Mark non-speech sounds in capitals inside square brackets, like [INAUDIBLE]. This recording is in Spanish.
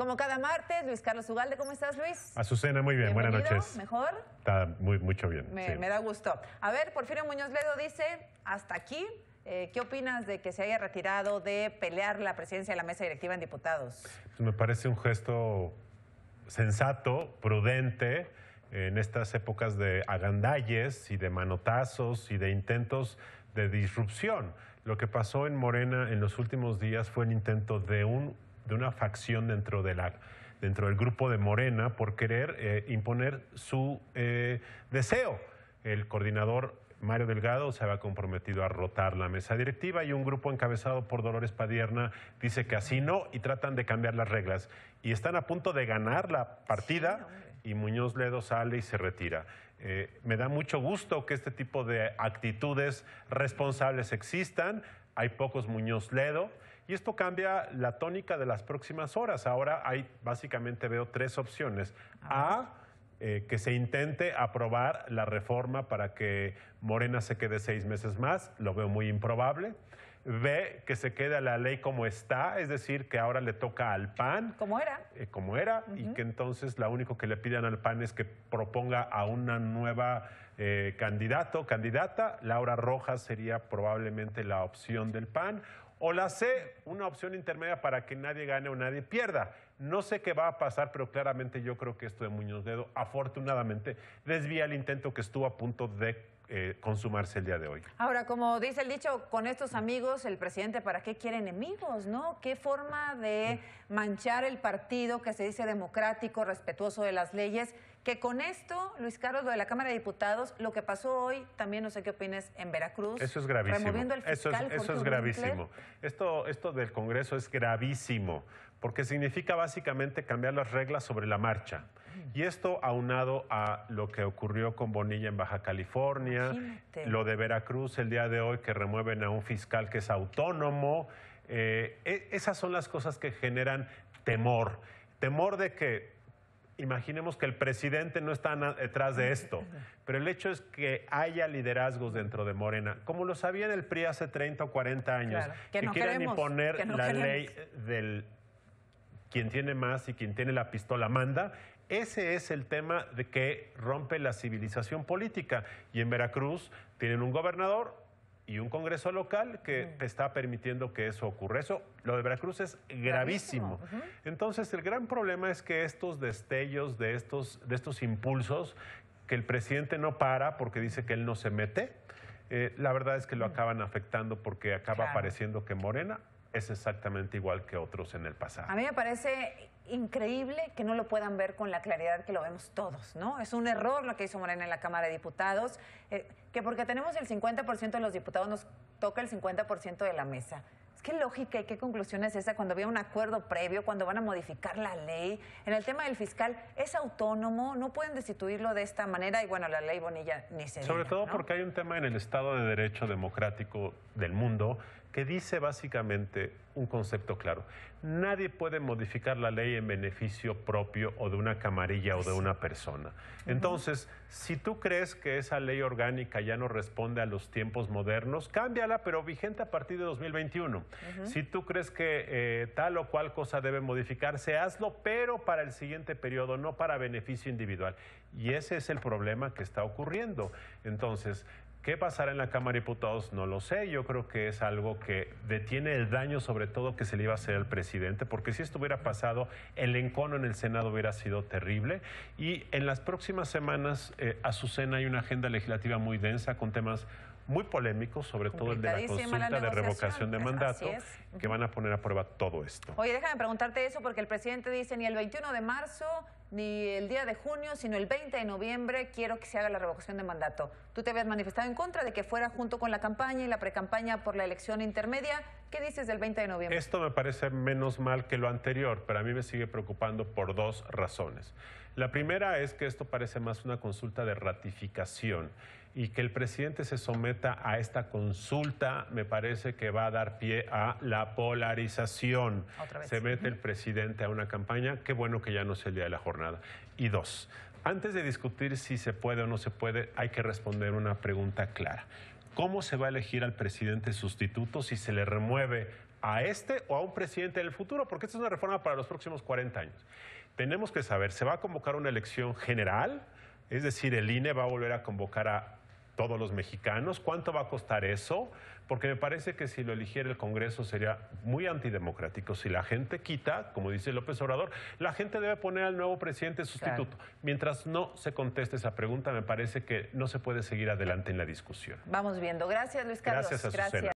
Como cada martes, Luis Carlos Ugalde, ¿cómo estás, Luis? Azucena, muy bien, buenas noches. ¿Mejor? Está muy, mucho bien. Me, da gusto. A ver, Porfirio Muñoz Ledo dice, hasta aquí, eh, ¿Qué opinas de que se haya retirado de pelear la presidencia de la mesa directiva en diputados? Pues me parece un gesto sensato, prudente, en estas épocas de agandalles y de manotazos y de intentos de disrupción. Lo que pasó en Morena en los últimos días fue el intento de un de una facción dentro la dentro del grupo de Morena por querer eh, imponer su eh, deseo. El coordinador Mario Delgado se había comprometido a rotar la mesa directiva y un grupo encabezado por Dolores Padierna dice que así no y tratan de cambiar las reglas. Y están a punto de ganar la partida y Muñoz Ledo sale y se retira. Eh, me da mucho gusto que este tipo de actitudes responsables existan. Hay pocos Muñoz Ledo. Y esto cambia la tónica de las próximas horas. Ahora hay, básicamente veo tres opciones. A, eh, que se intente aprobar la reforma para que Morena se quede seis meses más, lo veo muy improbable. B, que se quede la ley como está, es decir, que ahora le toca al PAN. Como era. Eh, como era, y que entonces lo único que le pidan al PAN es que proponga a una nueva eh, candidato, candidata. Laura Rojas sería probablemente la opción del PAN, o la C, una opción intermedia para que nadie gane o nadie pierda. No sé qué va a pasar, pero claramente yo creo que esto de Muñoz Dedo, afortunadamente, desvía el intento que estuvo a punto de eh, consumarse el día de hoy. Ahora, como dice el dicho, con estos amigos, el presidente, ¿para qué quiere enemigos? ¿no? ¿Qué forma de manchar el partido que se dice democrático, respetuoso de las leyes? Que con esto, Luis Carlos, lo de la Cámara de Diputados, lo que pasó hoy, también no sé qué opinas, en Veracruz. Eso es gravísimo. eso es, gravísimo. Esto, esto del Congreso es gravísimo porque significa básicamente cambiar las reglas sobre la marcha. Mm. Y esto aunado a lo que ocurrió con Bonilla en Baja California, lo de Veracruz el día de hoy que remueven a un fiscal que es autónomo, eh, e, esas son las cosas que generan temor. Temor de que, imaginemos que el presidente no está detrás de esto, [LAUGHS] pero el hecho es que haya liderazgos dentro de Morena, como lo sabía en el PRI hace 30 o 40 años, que, quieren imponer la ley del quien tiene más y quien tiene la pistola manda. Ese es el tema de que rompe la civilización política. Y en Veracruz tienen un gobernador y un Congreso local que mm. está permitiendo que eso ocurra. Eso, lo de Veracruz es gravísimo. Entonces, el gran problema es que estos destellos de estos, de estos impulsos, que el presidente no para porque dice que él no se mete, eh, la verdad es que lo mm. acaban afectando porque acaba pareciendo que Morena es exactamente igual que otros en el pasado. A mí me parece increíble que no lo puedan ver con la claridad que lo vemos todos, ¿no? Es un error lo que hizo Morena en la Cámara de Diputados, eh, que porque tenemos el 50% de los diputados nos toca el 50% de la mesa. ¿Qué lógica y qué conclusión es esa cuando había un acuerdo previo, cuando van a modificar la ley? En el tema del fiscal, ¿es autónomo? ¿No pueden destituirlo de esta manera? Y bueno, la ley Bonilla ni se Sobre todo porque hay un tema en el Estado de Derecho democrático del mundo que dice básicamente un concepto claro. Nadie puede modificar la ley en beneficio propio o de una camarilla o de una persona. Entonces, si tú crees que esa ley orgánica ya no responde a los tiempos modernos, cámbiala, pero vigente a partir de 2021. Si tú crees que eh, tal o cual cosa debe modificarse, hazlo, pero para el siguiente periodo, no para beneficio individual. Y ese es el problema que está ocurriendo. Entonces, ¿Qué pasará en la Cámara de Diputados? No lo sé. Yo creo que es algo que detiene el daño, sobre todo, que se le iba a hacer al presidente, porque si esto hubiera pasado, el encono en el Senado hubiera sido terrible. Y en las próximas semanas, su eh, Azucena, hay una agenda legislativa muy densa con temas muy polémicos, sobre todo el de la consulta de revocación de mandato, que van a poner a prueba todo esto. Oye, déjame preguntarte eso, porque el presidente dice ni el 21 de marzo ni el día de junio, sino el 20 de noviembre quiero que se haga la revocación de mandato. Tú te habías manifestado en contra de que fuera junto con la campaña y la precampaña por la elección intermedia. ¿Qué dices del 20 de noviembre? Esto me parece menos mal que lo anterior, pero a mí me sigue preocupando por dos razones. La primera es que esto parece más una consulta de ratificación y que el presidente se someta a esta consulta me parece que va a dar pie a la polarización. Se mete el presidente a una campaña, qué bueno que ya no es el día de la jornada. Y dos, antes de discutir si se puede o no se puede, hay que responder una pregunta clara. ¿Cómo se va a elegir al presidente sustituto si se le remueve a este o a un presidente del futuro? Porque esta es una reforma para los próximos 40 años. Tenemos que saber, ¿se va a convocar una elección general? Es decir, el INE va a volver a convocar a todos los mexicanos. ¿Cuánto va a costar eso? Porque me parece que si lo eligiera el Congreso sería muy antidemocrático. Si la gente quita, como dice López Obrador, la gente debe poner al nuevo presidente sustituto. Mientras no se conteste esa pregunta, me parece que no se puede seguir adelante en la discusión. Vamos viendo. Gracias, Luis Carlos. Gracias.